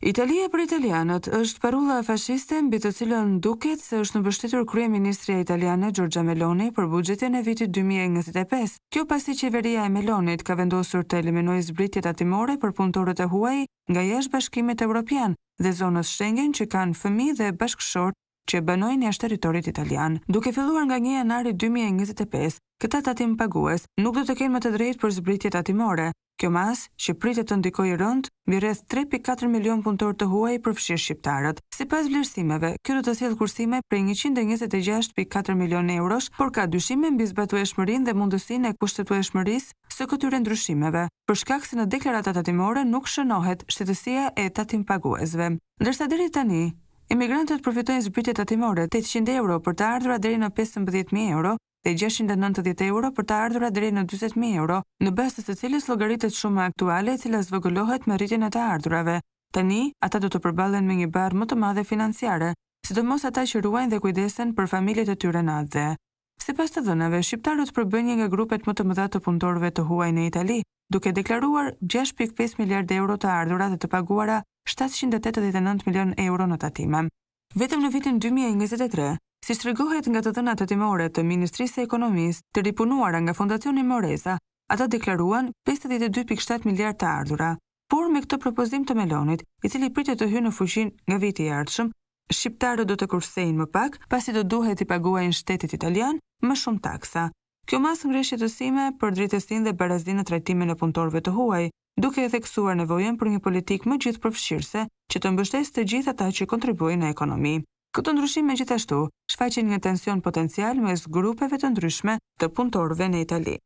Italia për italianët është parulla e fashiste mbi të cilën duket se është në mbështetur kryeministria italiane Giorgia Meloni për buxhetin e vitit 2025. Kjo pasi qeveria e Melonit ka vendosur të eliminojë zbritjet atimore për punëtorët e huaj nga jashtë Bashkimit Evropian dhe zonës Schengen që kanë fëmijë dhe bashkëshort që banojnë jashtë territorit italian. Duke filluar nga 1 janari 2025, këta tatim pagues nuk do të kenë më të drejtë për zbritjet tatimore, Kjo mas që pritet të ndikojë rënd mbi rreth 3.4 milion punëtorë të huaj i përfshirë shqiptarët. Sipas vlerësimeve, kjo do të sjellë kursime prej 126.4 milion eurosh, por ka dyshime mbi zbatueshmërinë dhe mundësinë e kushtetueshmërisë së këtyre ndryshimeve, për shkak se në deklaratat tatimore nuk shënohet shtetësia e tatim paguesve. Ndërsa deri tani, Emigrantët përfitojnë zbritje tatimore 800 euro për të ardhurat deri në 15000 euro dhe 690 euro për të ardhura deri në 40000 euro, në bestës të së cilës llogaritet shuma aktuale e cila zvogëlohet me rritjen e të ardhurave. Tani ata do të përballen me një barë më të madhe financiare, sidomos ata që ruajnë dhe kujdesen për familjet e tyre në atë. Sipas të dhënave, shqiptarët përbëjnë një nga grupet më të mëdha të punëtorëve të huaj në Itali, duke deklaruar 6.5 miliardë euro të ardhura dhe të paguara 789 milion euro në tatime. Vetëm në vitin 2023, Si shtregohet nga të dhënat timore të Ministrisë së Ekonomisë, të ripunuara nga Fondacioni Moresa, ata deklaruan 52.7 miliardë të ardhura. Por me këtë propozim të Melonit, i cili pritet të hyjë në fuqi nga viti i ardhshëm, shqiptarët do të kursejnë më pak, pasi do duhet të paguajnë shtetit italian më shumë taksa. Kjo mas ngreshje të sime për drejtësinë dhe barazinë në trajtimin e punëtorëve të huaj, duke e theksuar nevojën për një politikë më gjithëpërfshirëse që të mbështesë të gjithë ata që kontribuojnë në ekonomi. Këtë ndryshime gjithashtu shfaqin një tension potencial mes grupeve të ndryshme të punëtorëve në Itali.